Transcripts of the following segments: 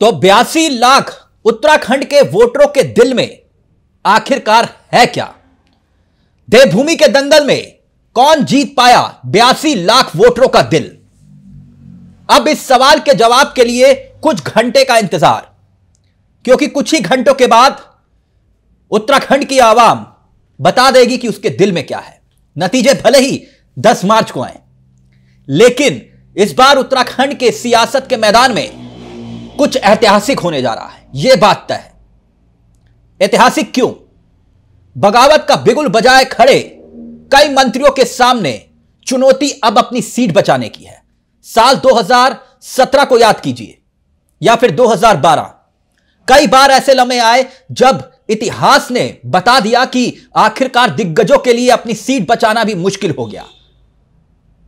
तो बयासी लाख उत्तराखंड के वोटरों के दिल में आखिरकार है क्या देवभूमि के दंगल में कौन जीत पाया बयासी लाख वोटरों का दिल अब इस सवाल के जवाब के लिए कुछ घंटे का इंतजार क्योंकि कुछ ही घंटों के बाद उत्तराखंड की आवाम बता देगी कि उसके दिल में क्या है नतीजे भले ही 10 मार्च को आए लेकिन इस बार उत्तराखंड के सियासत के मैदान में कुछ ऐतिहासिक होने जा रहा है यह बात तय है ऐतिहासिक क्यों बगावत का बिगुल बजाए खड़े कई मंत्रियों के सामने चुनौती अब अपनी सीट बचाने की है साल 2017 को याद कीजिए या फिर 2012 कई बार ऐसे लम्हे आए जब इतिहास ने बता दिया कि आखिरकार दिग्गजों के लिए अपनी सीट बचाना भी मुश्किल हो गया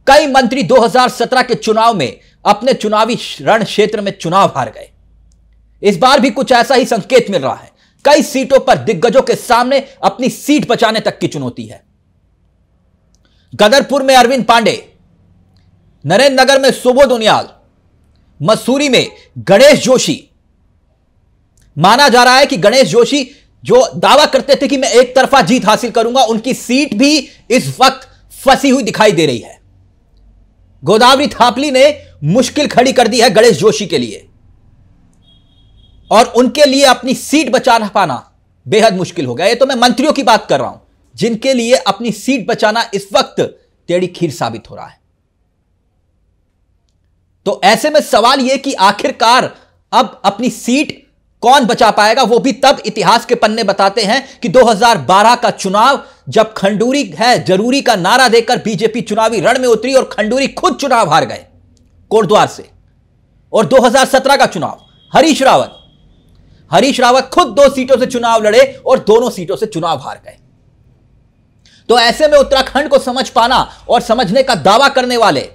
कई मंत्री 2017 के चुनाव में अपने चुनावी रण क्षेत्र में चुनाव हार गए इस बार भी कुछ ऐसा ही संकेत मिल रहा है कई सीटों पर दिग्गजों के सामने अपनी सीट बचाने तक की चुनौती है गदरपुर में अरविंद पांडे नरेंद्र नगर में सुबोध उनियाल मसूरी में गणेश जोशी माना जा रहा है कि गणेश जोशी जो दावा करते थे कि मैं एक तरफा जीत हासिल करूंगा उनकी सीट भी इस वक्त फंसी हुई दिखाई दे रही है गोदावरी थापली ने मुश्किल खड़ी कर दी है गणेश जोशी के लिए और उनके लिए अपनी सीट बचा पाना बेहद मुश्किल हो गया ये तो मैं मंत्रियों की बात कर रहा हूं जिनके लिए अपनी सीट बचाना इस वक्त टेढ़ी खीर साबित हो रहा है तो ऐसे में सवाल यह कि आखिरकार अब अपनी सीट कौन बचा पाएगा वो भी तब इतिहास के पन्ने बताते हैं कि 2012 का चुनाव जब खंडूरी है जरूरी का नारा देकर बीजेपी चुनावी रण में उतरी और खंडूरी खुद चुनाव हार गए कोटद्वार से और 2017 का चुनाव हरीश रावत हरीश रावत खुद दो सीटों से चुनाव लड़े और दोनों सीटों से चुनाव हार गए तो ऐसे में उत्तराखंड को समझ पाना और समझने का दावा करने वाले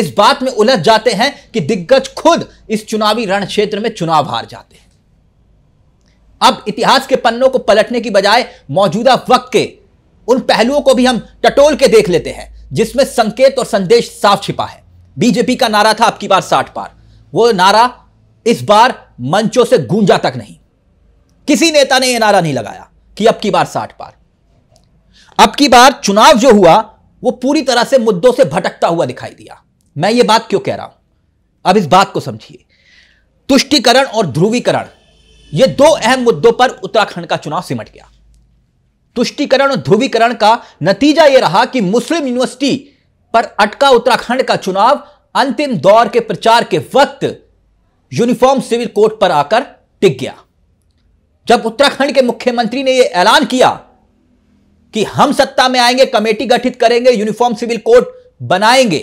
इस बात में उलझ जाते हैं कि दिग्गज खुद इस चुनावी रण क्षेत्र में चुनाव हार जाते हैं अब इतिहास के पन्नों को पलटने की बजाय मौजूदा वक्त के उन पहलुओं को भी हम टटोल के देख लेते हैं जिसमें संकेत और संदेश साफ छिपा है बीजेपी का नारा था आपकी बार साठ पार वो नारा इस बार मंचों से गूंजा तक नहीं किसी नेता ने यह नारा नहीं लगाया कि अब की बार साठ पार अब की बार चुनाव जो हुआ वो पूरी तरह से मुद्दों से भटकता हुआ दिखाई दिया मैं ये बात क्यों कह रहा हूं अब इस बात को समझिए तुष्टिकरण और ध्रुवीकरण ये दो अहम मुद्दों पर उत्तराखंड का चुनाव सिमट गया तुष्टिकरण और ध्रुवीकरण का नतीजा यह रहा कि मुस्लिम यूनिवर्सिटी पर अटका उत्तराखंड का चुनाव अंतिम दौर के प्रचार के वक्त यूनिफॉर्म सिविल कोड पर आकर टिक गया जब उत्तराखंड के मुख्यमंत्री ने यह ऐलान किया कि हम सत्ता में आएंगे कमेटी गठित करेंगे यूनिफॉर्म सिविल कोड बनाएंगे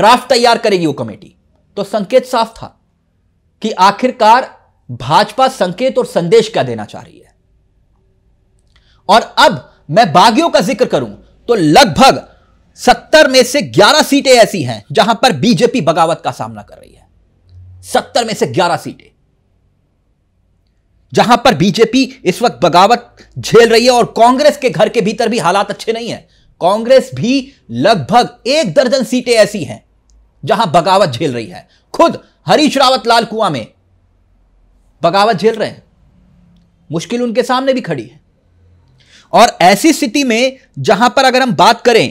ड्राफ्ट तैयार करेगी वो कमेटी तो संकेत साफ था कि आखिरकार भाजपा संकेत और संदेश क्या देना चाह रही है और अब मैं बागियों का जिक्र करूं तो लगभग सत्तर में से ग्यारह सीटें ऐसी हैं जहां पर बीजेपी बगावत का सामना कर रही है सत्तर में से ग्यारह सीटें जहां पर बीजेपी इस वक्त बगावत झेल रही है और कांग्रेस के घर के भीतर भी हालात अच्छे नहीं है कांग्रेस भी लगभग एक दर्जन सीटें ऐसी हैं जहां बगावत झेल रही है खुद हरीश रावत लाल कुआ में बगावत झेल रहे हैं मुश्किल उनके सामने भी खड़ी है और ऐसी स्थिति में जहां पर अगर हम बात करें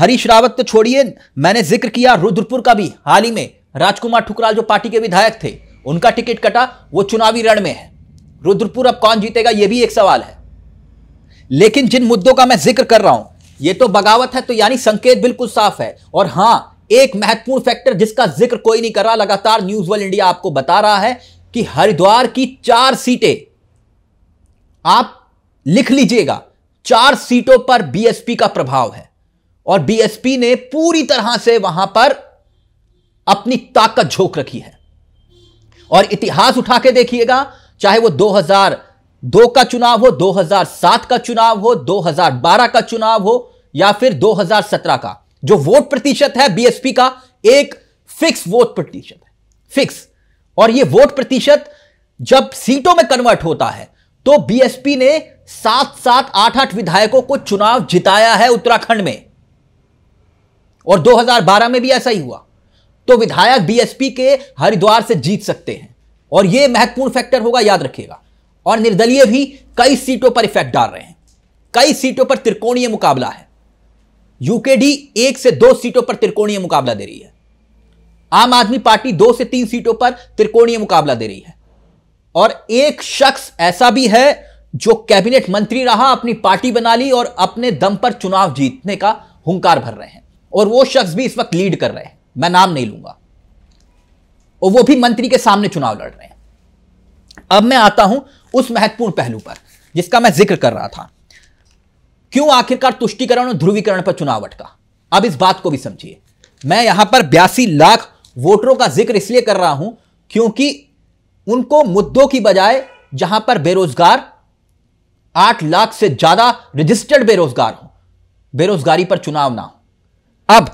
हरीश रावत तो छोड़िए मैंने जिक्र किया रुद्रपुर का भी हाल ही में राजकुमार ठुकराल जो पार्टी के विधायक थे उनका टिकट कटा वो चुनावी रण में है रुद्रपुर अब कौन जीतेगा ये भी एक सवाल है लेकिन जिन मुद्दों का मैं जिक्र कर रहा हूं ये तो बगावत है तो यानी संकेत बिल्कुल साफ है और हां एक महत्वपूर्ण फैक्टर जिसका जिक्र कोई नहीं कर रहा लगातार न्यूज वर्ल्ड इंडिया आपको बता रहा है कि हरिद्वार की चार सीटें आप लिख लीजिएगा चार सीटों पर बीएसपी का प्रभाव है और बीएसपी ने पूरी तरह से वहां पर अपनी ताकत झोंक रखी है और इतिहास उठा के देखिएगा चाहे वो 2002 का चुनाव हो 2007 का चुनाव हो 2012 का चुनाव हो या फिर 2017 का जो वोट प्रतिशत है बीएसपी का एक फिक्स वोट प्रतिशत है फिक्स और ये वोट प्रतिशत जब सीटों में कन्वर्ट होता है तो बीएसपी ने सात सात आठ आठ विधायकों को चुनाव जिताया है उत्तराखंड में और 2012 में भी ऐसा ही हुआ तो विधायक बीएसपी के हरिद्वार से जीत सकते हैं और यह महत्वपूर्ण फैक्टर होगा याद रखिएगा और निर्दलीय भी कई सीटों पर इफेक्ट डाल रहे हैं कई सीटों पर त्रिकोणीय मुकाबला है यूकेडी एक से दो सीटों पर त्रिकोणीय मुकाबला दे रही है आम आदमी पार्टी दो से तीन सीटों पर त्रिकोणीय मुकाबला दे रही है और एक शख्स ऐसा भी है जो कैबिनेट मंत्री रहा अपनी पार्टी बना ली और अपने दम पर चुनाव जीतने का हुंकार भर रहे हैं और वो शख्स भी इस वक्त लीड कर रहे हैं मैं नाम नहीं लूंगा और वो भी मंत्री के सामने चुनाव लड़ रहे हैं अब मैं आता हूं उस महत्वपूर्ण पहलू पर जिसका मैं जिक्र कर रहा था क्यों आखिरकार तुष्टिकरण और ध्रुवीकरण पर चुनाव अटका अब इस बात को भी समझिए मैं यहां पर बयासी लाख वोटरों का जिक्र इसलिए कर रहा हूं क्योंकि उनको मुद्दों की बजाय जहां पर बेरोजगार आठ लाख से ज्यादा रजिस्टर्ड बेरोजगार हो बेरोजगारी पर चुनाव ना हो अब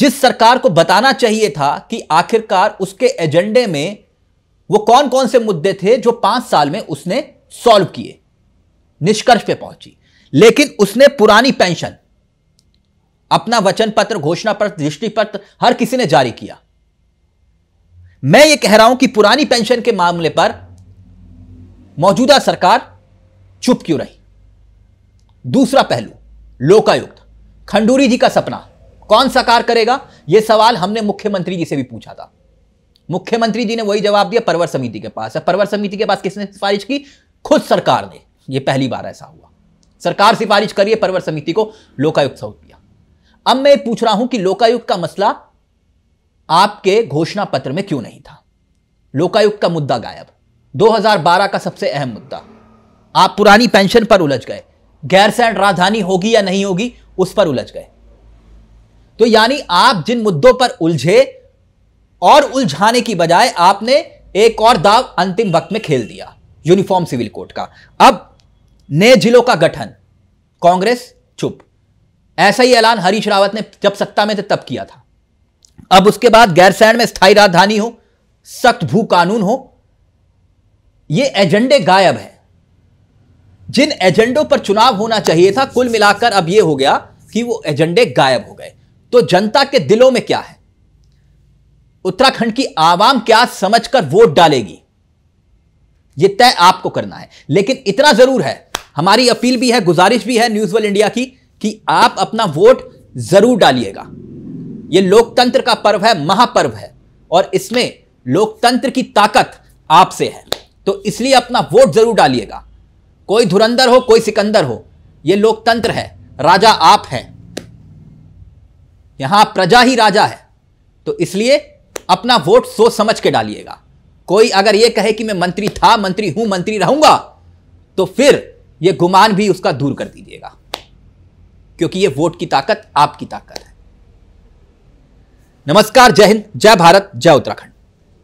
जिस सरकार को बताना चाहिए था कि आखिरकार उसके एजेंडे में वो कौन कौन से मुद्दे थे जो पांच साल में उसने सॉल्व किए निष्कर्ष पे पहुंची लेकिन उसने पुरानी पेंशन अपना वचन पत्र घोषणा पत्र दृष्टि पत्र हर किसी ने जारी किया मैं ये कह रहा हूं कि पुरानी पेंशन के मामले पर मौजूदा सरकार चुप क्यों रही दूसरा पहलू लोकायुक्त खंडूरी जी का सपना कौन साकार करेगा यह सवाल हमने मुख्यमंत्री जी से भी पूछा था मुख्यमंत्री जी ने वही जवाब दिया परवर समिति के पास परवर समिति के पास किसने सिफारिश की खुद सरकार ने यह पहली बार ऐसा हुआ सरकार सिफारिश करिए परवर समिति को लोकायुक्त सौंपी अब मैं पूछ रहा हूं कि लोकायुक्त का मसला आपके घोषणा पत्र में क्यों नहीं था लोकायुक्त का मुद्दा गायब 2012 का सबसे अहम मुद्दा आप पुरानी पेंशन पर उलझ गए गैरसैंड राजधानी होगी या नहीं होगी उस पर उलझ गए तो यानी आप जिन मुद्दों पर उलझे और उलझाने की बजाय आपने एक और दाव अंतिम वक्त में खेल दिया यूनिफॉर्म सिविल कोड का अब नए जिलों का गठन कांग्रेस चुप ऐसा ही ऐलान हरीश रावत ने जब सत्ता में थे तब किया था अब उसके बाद गैरसैण में स्थायी राजधानी हो सख्त भू कानून हो ये एजेंडे गायब हैं जिन एजेंडों पर चुनाव होना चाहिए था कुल मिलाकर अब यह हो गया कि वो एजेंडे गायब हो गए तो जनता के दिलों में क्या है उत्तराखंड की आवाम क्या समझकर वोट डालेगी यह तय आपको करना है लेकिन इतना जरूर है हमारी अपील भी है गुजारिश भी है न्यूज वर्ल्ड इंडिया की कि आप अपना वोट जरूर डालिएगा यह लोकतंत्र का पर्व है महापर्व है और इसमें लोकतंत्र की ताकत आपसे है तो इसलिए अपना वोट जरूर डालिएगा कोई धुरंधर हो कोई सिकंदर हो यह लोकतंत्र है राजा आप हैं यहां प्रजा ही राजा है तो इसलिए अपना वोट सोच समझ के डालिएगा कोई अगर ये कहे कि मैं मंत्री था मंत्री हूं मंत्री रहूंगा तो फिर यह गुमान भी उसका दूर कर दीजिएगा क्योंकि ये वोट की ताकत आपकी ताकत है नमस्कार जय हिंद जय भारत जय उत्तराखंड